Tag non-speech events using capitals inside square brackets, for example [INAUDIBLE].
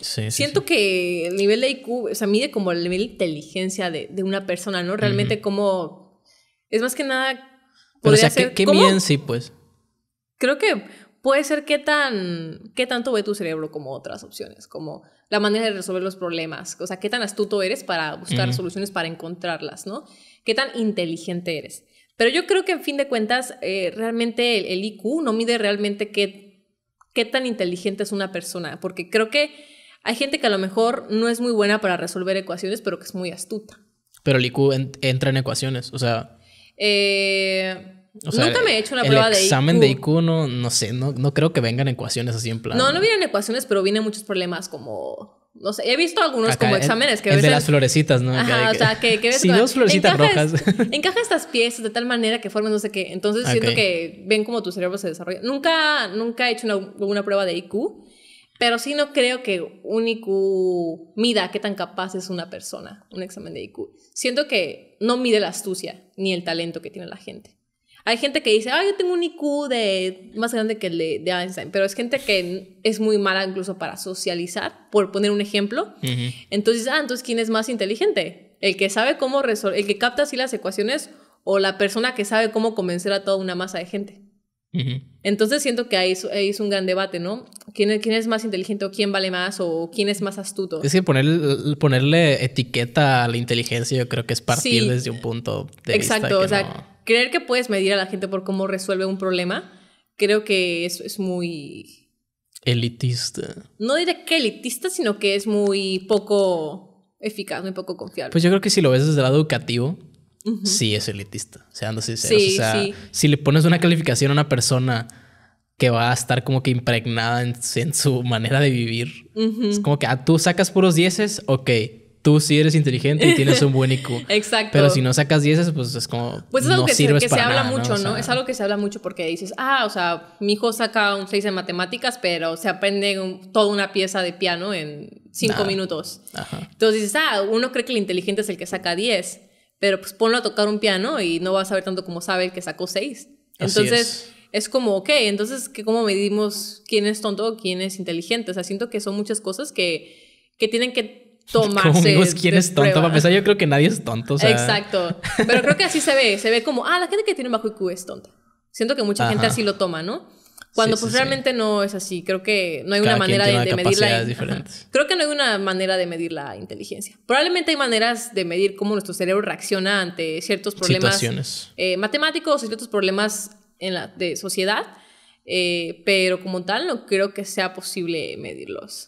Siento que el nivel de IQ, o sea, mide como el nivel de inteligencia de, de una persona, ¿no? Realmente como... Es más que nada... o ¿qué, bien sí, pues? Creo que puede ser qué tan... qué tanto ve tu cerebro como otras opciones, como la manera de resolver los problemas, o sea, qué tan astuto eres para buscar soluciones, para encontrarlas, ¿no? Qué tan inteligente eres. Pero yo creo que en fin de cuentas, eh, realmente el, el, IQ no mide realmente qué, qué tan inteligente es una persona, porque creo que hay gente que a lo mejor no es muy buena para resolver ecuaciones, pero que es muy astuta. Pero el IQ entra en ecuaciones, eh, o sea... Nunca me he hecho una prueba de IQ. El examen de IQ no, no sé, no, creo que vengan ecuaciones así en plan. No, no vienen ecuaciones, pero vienen muchos problemas como. No sé, he visto algunos como exámenes que de las florecitas, ¿no? Ajá, o sea, que, que ves. [LAUGHS] Si dos florecitas rojas. [LAUGHS] Encaja estas piezas de tal manera que formen no sé qué. Entonces siento que ven como tu cerebro se desarrolla. Nunca, nunca he hecho una, una prueba de IQ. Pero sí no creo que un IQ mida qué tan capaz es una persona, un examen de IQ. Siento que no mide la astucia ni el talento que tiene la gente. Hay gente que dice, ah, yo tengo un IQ de, más grande que el de, Einstein, pero es gente que es muy mala incluso para socializar, por poner un ejemplo. Entonces, ah, entonces, ¿quién es más inteligente? El que sabe cómo resolver, el que capta así las ecuaciones o la persona que sabe cómo convencer a toda una masa de gente. Entonces siento que ahí es, un gran debate, ¿no? ¿Quién, es más inteligente o quién vale más o quién es más astuto? Es que poner, ponerle etiqueta a la inteligencia yo creo que es partir desde un punto de exacto, vista. Exacto, o sea, creer que puedes medir a la gente por cómo resuelve un problema, creo que es, es muy... Elitista. No diré que elitista, sino que es muy poco eficaz, muy poco confiable. Pues yo creo que si lo ves desde el lado educativo, sí es elitista. anda o sea, si le pones una calificación a una persona que va a estar como que impregnada en, su manera de vivir, es como que ah, tú sacas puros dieces, ok. Tú sí eres inteligente y tienes un buen IQ. [LAUGHS] Exacto. Pero si no sacas dieces, pues es como. Pues es algo que, se, habla mucho, ¿no? es algo que se habla mucho porque dices, ah, o sea, mi hijo saca un 6 en matemáticas, pero se aprende toda una pieza de piano en 5 minutos. Entonces dices, ah, uno cree que el inteligente es el que saca 10, pero pues ponlo a tocar un piano y no vas a saber tanto como sabe el que sacó seis. Entonces, es. como, ok, entonces, ¿cómo medimos quién es tonto o quién es inteligente? O sea, siento que son muchas cosas que, que tienen que [LAUGHS] tomarse. Como ¿quién es tonto? Para empezar, yo creo que nadie es tonto. O sea. Exacto. Pero creo que así se ve. Se ve como, ah, la gente que tiene bajo IQ es tonta. Siento que mucha gente así lo toma, ¿no? Cuando pues realmente no es así. Creo que no hay una manera de, medir la. Creo que no hay una manera de medir la inteligencia. Probablemente hay maneras de medir cómo nuestro cerebro reacciona ante ciertos problemas eh, matemáticos ciertos problemas en la, de sociedad, eh, pero como tal no creo que sea posible medirlos.